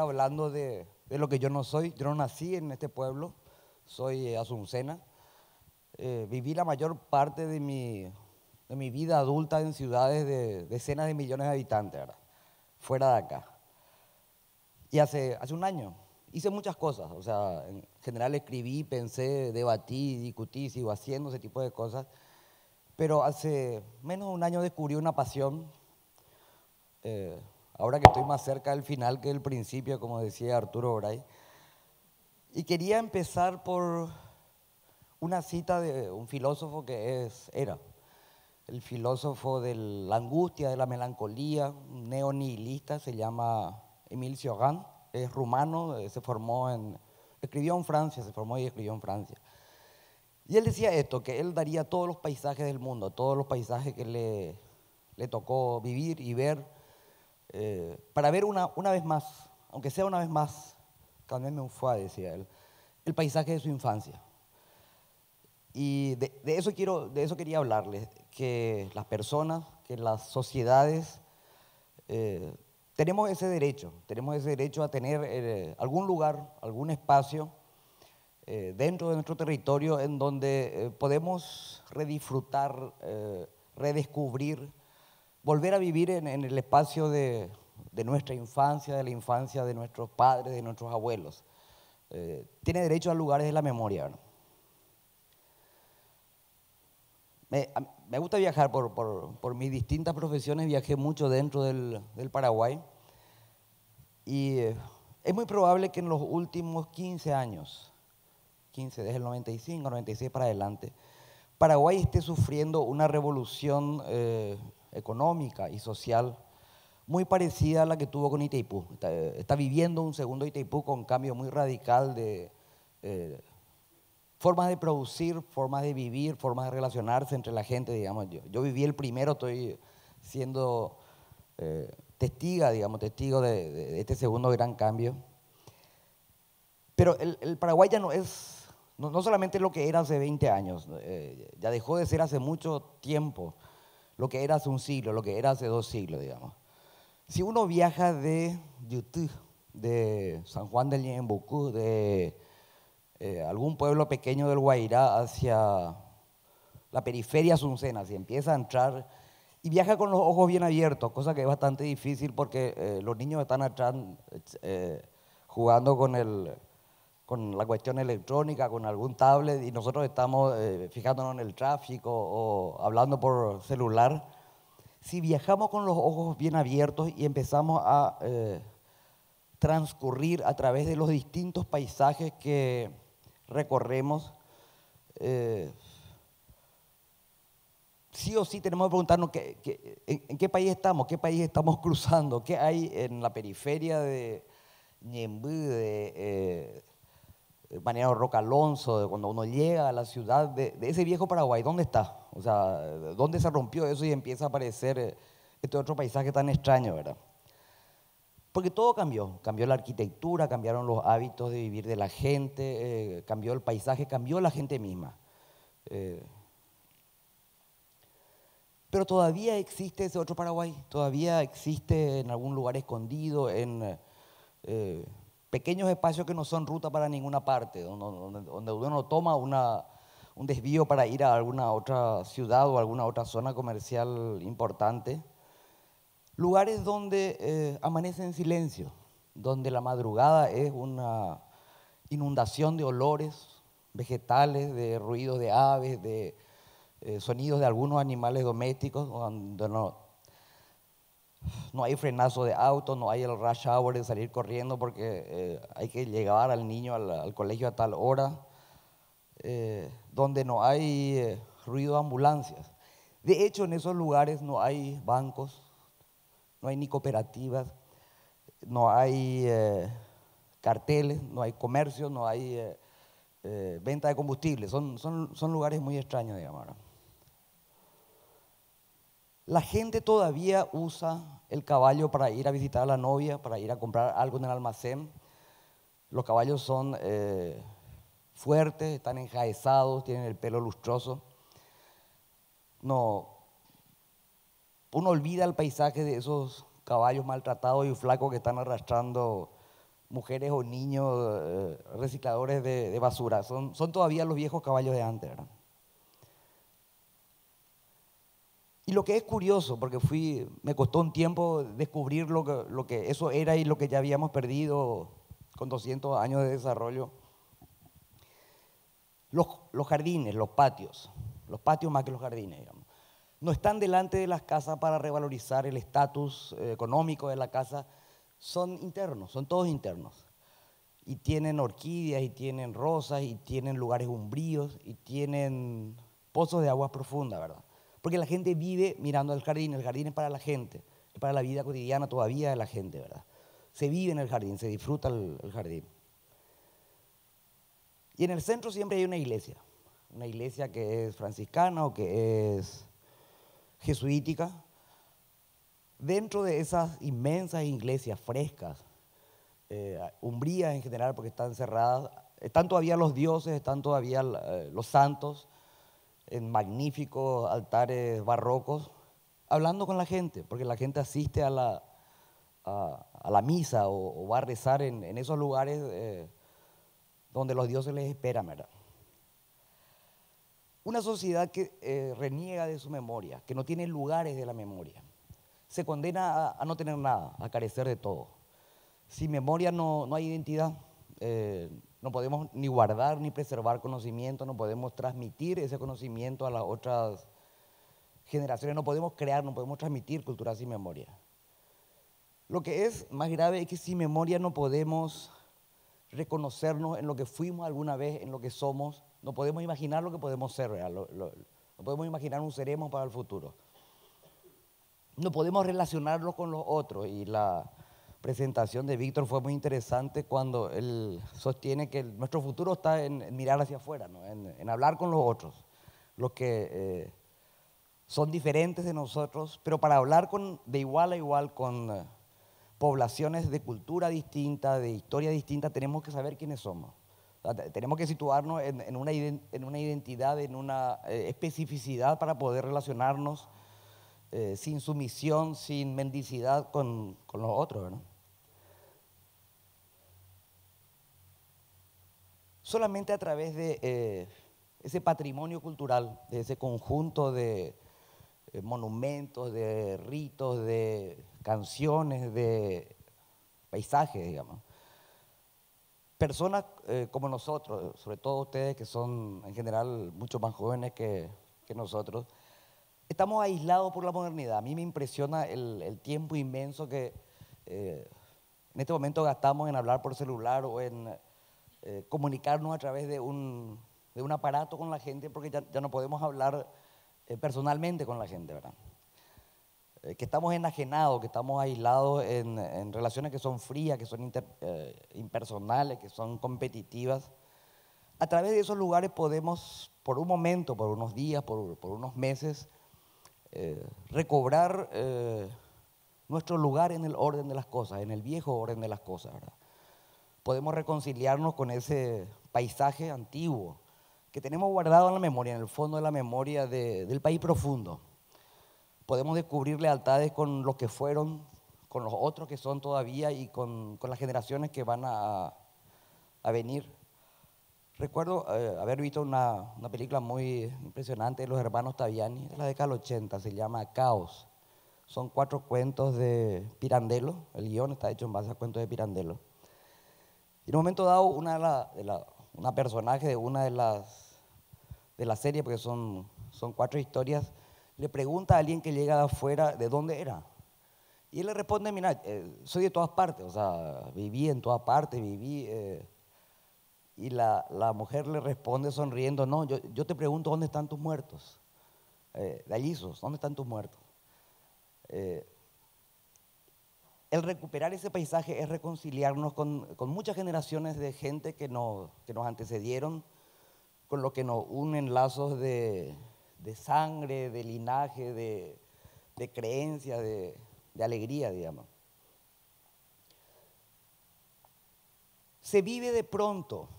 hablando de, de, lo que yo no soy. Yo no nací en este pueblo, soy eh, azuncena. Eh, viví la mayor parte de mi, de mi, vida adulta en ciudades de decenas de millones de habitantes, fuera de acá. Y hace, hace un año hice muchas cosas, o sea, en general escribí, pensé, debatí, discutí, sigo haciendo ese tipo de cosas, pero hace menos de un año descubrí una pasión eh, ahora que estoy más cerca del final que del principio, como decía Arturo Bray. Y quería empezar por una cita de un filósofo que es, era el filósofo de la angustia, de la melancolía, un neonihilista, se llama Emil Cioran, es rumano, se formó en, escribió en Francia, se formó y escribió en Francia. Y él decía esto, que él daría todos los paisajes del mundo, todos los paisajes que le tocó vivir y ver, eh, para ver una, una vez más, aunque sea una vez más, también me fue, decía él, el paisaje de su infancia. Y de, eso quiero, de eso quería hablarles, que las personas, que las sociedades, eh, tenemos ese derecho, tenemos ese derecho a tener eh, algún lugar, algún espacio dentro de nuestro territorio en donde podemos redisfrutar, redescubrir volver a vivir en, el espacio de, nuestra infancia, de la infancia de nuestros padres, de nuestros abuelos. Eh, tiene derecho a lugares de la memoria. Me, gusta viajar por, mis distintas profesiones, viajé mucho dentro del, Paraguay y eh, es muy probable que en los últimos 15 años, 15 desde el 95, 96 para adelante, Paraguay esté sufriendo una revolución eh, económica y social muy parecida a la que tuvo con Itaipú. Está, viviendo un segundo Itaipú con cambio muy radical de eh, formas de producir, formas de vivir, formas de relacionarse entre la gente, digamos. Yo, viví el primero, estoy siendo eh, testiga, digamos, testigo de, este segundo gran cambio. Pero el, Paraguay ya no es, no, solamente lo que era hace 20 años, eh, ya dejó de ser hace mucho tiempo lo que era hace un siglo, lo que era hace dos siglos, digamos. Si uno viaja de Yutú, de San Juan del Ñembucú, de eh, algún pueblo pequeño del Guairá hacia la periferia Azucena, si empieza a entrar y viaja con los ojos bien abiertos, cosa que es bastante difícil porque eh, los niños están atrás eh, jugando con el, con la cuestión electrónica, con algún tablet, y nosotros estamos eh, fijándonos en el tráfico o hablando por celular, si viajamos con los ojos bien abiertos y empezamos a eh, transcurrir a través de los distintos paisajes que recorremos, eh, sí o sí tenemos que preguntarnos qué, en, qué país estamos, qué país estamos cruzando, qué hay en la periferia de Ñembú, de Mariano eh, Roca Alonso, cuando uno llega a la ciudad de, ese viejo Paraguay, ¿dónde está? O sea, ¿dónde se rompió eso y empieza a aparecer eh, este otro paisaje tan extraño, verdad? Porque todo cambió, cambió la arquitectura, cambiaron los hábitos de vivir de la gente, eh, cambió el paisaje, cambió la gente misma. pero todavía existe ese otro Paraguay, todavía existe en algún lugar escondido, en pequeños espacios que no son ruta para ninguna parte, donde, uno toma un desvío para ir a alguna otra ciudad o alguna otra zona comercial importante. Lugares donde eh, amanece en silencio, donde la madrugada es una inundación de olores vegetales, de ruidos de aves, de eh, sonidos de algunos animales domésticos, donde no, no hay frenazo de auto, no hay el rush hour de salir corriendo porque eh, hay que llegar al niño al, colegio a tal hora, eh, donde no hay eh, ruido de ambulancias. De hecho, en esos lugares no hay bancos, no hay ni cooperativas, no hay carteles, no hay comercio, no hay venta de combustible. Son, son lugares muy extraños, de digamos. La gente todavía usa el caballo para ir a visitar a la novia, para ir a comprar algo en el almacén. Los caballos son eh, fuertes, están enjaezados, tienen el pelo lustroso. No, uno olvida el paisaje de esos caballos maltratados y flacos que están arrastrando mujeres o niños eh, recicladores de, basura. Son, son, todavía los viejos caballos de antes, ¿verdad? Y lo que es curioso, porque fui, me costó un tiempo descubrir lo que, eso era y lo que ya habíamos perdido con 200 años de desarrollo. Los, los jardines, los patios, los patios más que los jardines, digamos, no están delante de las casas para revalorizar el estatus eh, económico de la casa, son internos, son todos internos. Y tienen orquídeas, y tienen rosas, y tienen lugares umbríos, y tienen pozos de agua profunda, ¿verdad? Porque la gente vive mirando al jardín, el jardín es para la gente, es para la vida cotidiana todavía de la gente, ¿verdad? Se vive en el jardín, se disfruta el, jardín. Y en el centro siempre hay una iglesia, una iglesia que es franciscana o que es jesuítica. Dentro de esas inmensas iglesias frescas, eh, umbrías en general porque están cerradas, están todavía los dioses, están todavía eh, los santos, en magníficos altares barrocos, hablando con la gente, porque la gente asiste a la, a, la misa o, va a rezar en, esos lugares eh, donde los dioses les esperan, ¿verdad? Una sociedad que eh, reniega de su memoria, que no tiene lugares de la memoria, se condena a, no tener nada, a carecer de todo. Sin memoria no, hay identidad. Eh, no podemos ni guardar ni preservar conocimiento, no podemos transmitir ese conocimiento a las otras generaciones, no podemos crear, no podemos transmitir cultura sin memoria. Lo que es más grave es que sin memoria no podemos reconocernos en lo que fuimos alguna vez, en lo que somos, no podemos imaginar lo que podemos ser, no podemos imaginar un seremos para el futuro. No podemos relacionarnos con los otros y la, presentación de Víctor fue muy interesante cuando él sostiene que nuestro futuro está en, mirar hacia afuera, en, hablar con los otros, los que eh, son diferentes de nosotros, pero para hablar con, de igual a igual con eh, poblaciones de cultura distinta, de historia distinta, tenemos que saber quiénes somos. tenemos que situarnos en, una, identidad, en una eh, especificidad para poder relacionarnos sin sumisión, sin mendicidad con, con los otros. ¿no? solamente a través de eh, ese patrimonio cultural, de ese conjunto de eh, monumentos, de ritos, de canciones, de paisajes, digamos. Personas eh, como nosotros, sobre todo ustedes que son en general mucho más jóvenes que, nosotros, estamos aislados por la modernidad. A mí me impresiona el tiempo inmenso que en este momento gastamos en hablar por celular o en eh, comunicarnos a través de un, de un, aparato con la gente, porque ya, ya no podemos hablar eh, personalmente con la gente, ¿verdad? Eh, que estamos enajenados, que estamos aislados en, en relaciones que son frías, que son impersonales, que son competitivas. A través de esos lugares podemos, por un momento, por unos días, por, por unos meses, recobrar nuestro lugar en el orden de las cosas, en el viejo orden de las cosas, ¿verdad? podemos reconciliarnos con ese paisaje antiguo que tenemos guardado en la memoria, en el fondo de la memoria del país profundo. Podemos descubrir lealtades con los que fueron, con los otros que son todavía y con, las generaciones que van a, venir. Recuerdo eh, haber visto una, una, película muy impresionante de los hermanos Taviani, de la década del 80, se llama Caos. Son cuatro cuentos de Pirandello, el guión está hecho en base a cuentos de Pirandello y en un momento dado, una, de una personaje de una de las de la porque son, son cuatro historias, le pregunta a alguien que llega de afuera de dónde era. Y él le responde, mira, eh, soy de todas partes, o sea, viví en todas partes, viví... Eh". y la, mujer le responde sonriendo, no, yo, te pregunto dónde están tus muertos. Eh, de allí sos, ¿dónde están tus muertos? el recuperar ese paisaje es reconciliarnos con, muchas generaciones de gente que, no, nos antecedieron, con lo que nos unen lazos de, sangre, de linaje, de, creencia, de, de alegría, digamos. Se vive de pronto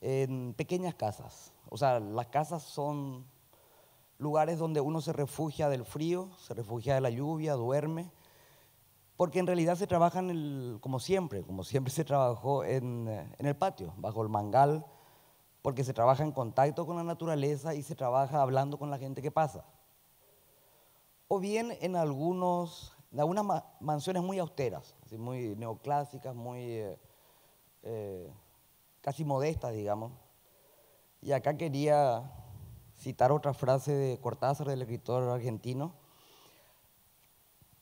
en pequeñas casas. O sea, las casas son lugares donde uno se refugia del frío, se refugia de la lluvia, duerme porque en realidad se trabaja en como siempre, como siempre se trabajó eh, en, el patio, bajo el mangal, porque se trabaja en contacto con la naturaleza y se trabaja hablando con la gente que pasa. O bien en, algunos, en algunas mansiones muy austeras, muy neoclásicas, muy eh, eh, casi modestas, digamos. Y acá quería citar otra frase de Cortázar, del escritor argentino,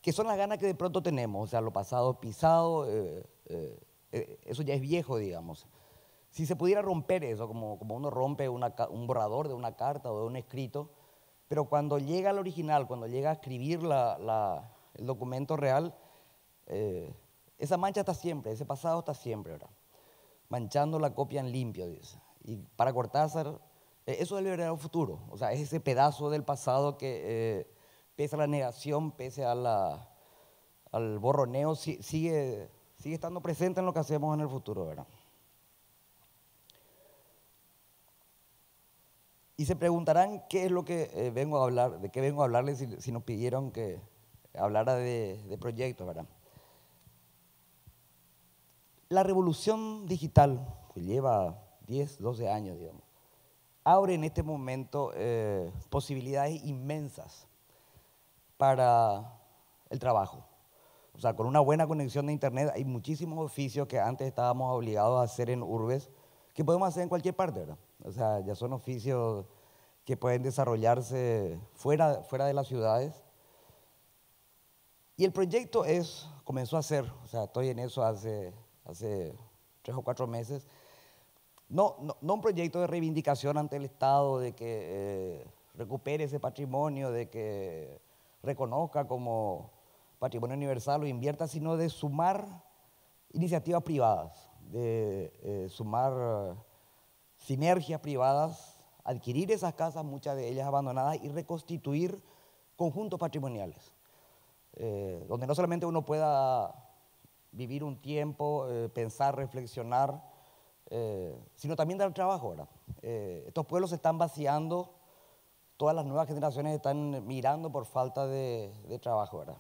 que son las ganas que de pronto tenemos, o sea, lo pasado pisado, eh, eh, eh, eso ya es viejo, digamos. Si se pudiera romper eso, como, como uno rompe una, un borrador de una carta o de un escrito, pero cuando llega al original, cuando llega a escribir el documento real, esa mancha está siempre, ese pasado está siempre, ¿verdad? Manchando la copia en limpio, dice. Y para Cortázar, eso es el verdadero futuro, o sea, es ese pedazo del pasado que pese a la negación, pese al borroneo, sigue, estando presente en lo que hacemos en el futuro, ¿verdad? Y se preguntarán qué es lo que eh, vengo a hablar, de qué vengo a hablarles si, nos pidieron que hablara de, proyectos, ¿verdad? La revolución digital, que lleva 10, 12 años, digamos, abre en este momento eh, posibilidades inmensas para el trabajo. O sea, con una buena conexión de Internet hay muchísimos oficios que antes estábamos obligados a hacer en urbes que podemos hacer en cualquier parte, ¿verdad? O sea, ya son oficios que pueden desarrollarse fuera, fuera de las ciudades. Y el proyecto es, comenzó a hacer, o sea, estoy en eso hace, hace tres o cuatro meses, no, no, no un proyecto de reivindicación ante el Estado de que eh, recupere ese patrimonio, de que reconozca como patrimonio universal o invierta, sino de sumar iniciativas privadas, de eh, sumar sinergias privadas, adquirir esas casas, muchas de ellas abandonadas, y reconstituir conjuntos patrimoniales, eh, donde no solamente uno pueda vivir un tiempo, eh, pensar, reflexionar, sino también dar trabajo ahora. estos pueblos se están vaciando todas las nuevas generaciones están mirando por falta de, trabajo, ¿verdad?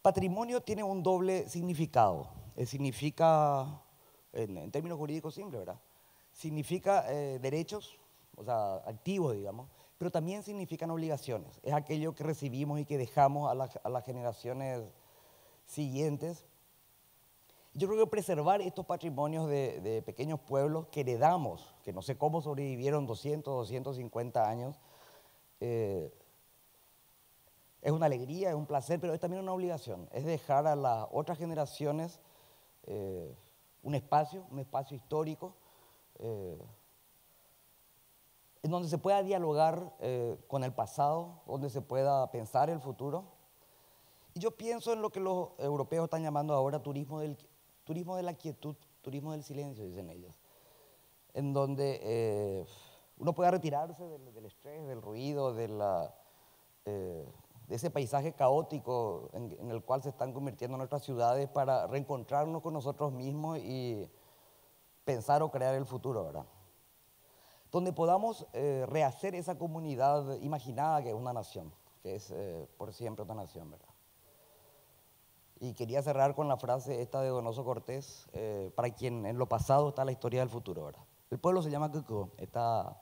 Patrimonio tiene un doble significado. Eh, significa, en, términos jurídicos simples, ¿verdad? Significa eh, derechos, o sea, activos, digamos, pero también significan obligaciones. Es aquello que recibimos y que dejamos a, a las generaciones siguientes yo creo que preservar estos patrimonios de, pequeños pueblos que heredamos, que no sé cómo sobrevivieron 200, 250 años, eh, es una alegría, es un placer, pero es también una obligación. Es dejar a las otras generaciones eh, un espacio, un espacio histórico, eh, en donde se pueda dialogar con el pasado, donde se pueda pensar el futuro. Y yo pienso en lo que los europeos están llamando ahora turismo del, turismo de la quietud, turismo del silencio, dicen ellos, en donde eh, uno pueda retirarse del, estrés, del ruido, de, la, eh, de ese paisaje caótico en, el cual se están convirtiendo nuestras ciudades para reencontrarnos con nosotros mismos y pensar o crear el futuro, ¿verdad? Donde podamos eh, rehacer esa comunidad imaginada que es una nación, que es por siempre una nación, ¿verdad? Y quería cerrar con la frase esta de Donoso Cortés, eh, para quien en lo pasado está la historia del futuro, ahora. El pueblo se llama Cucú, está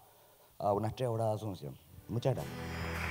a unas tres horas de Asunción. Muchas gracias.